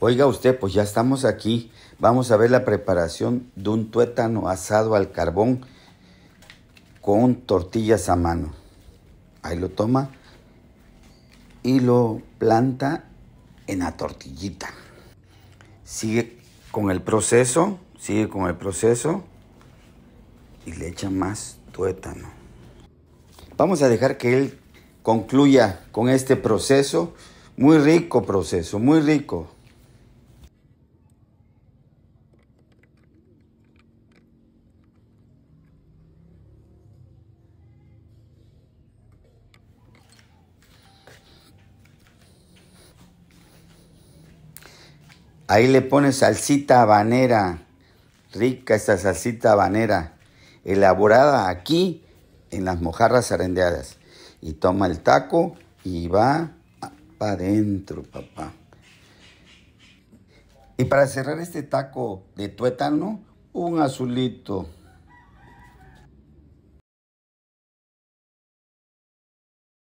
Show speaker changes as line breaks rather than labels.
Oiga usted, pues ya estamos aquí. Vamos a ver la preparación de un tuétano asado al carbón con tortillas a mano. Ahí lo toma y lo planta en la tortillita. Sigue con el proceso, sigue con el proceso y le echa más tuétano. Vamos a dejar que él concluya con este proceso, muy rico proceso, muy rico. Ahí le pone salsita habanera. Rica esta salsita habanera. Elaborada aquí en las mojarras arendeadas. Y toma el taco y va para adentro, papá. Y para cerrar este taco de tuétano, un azulito.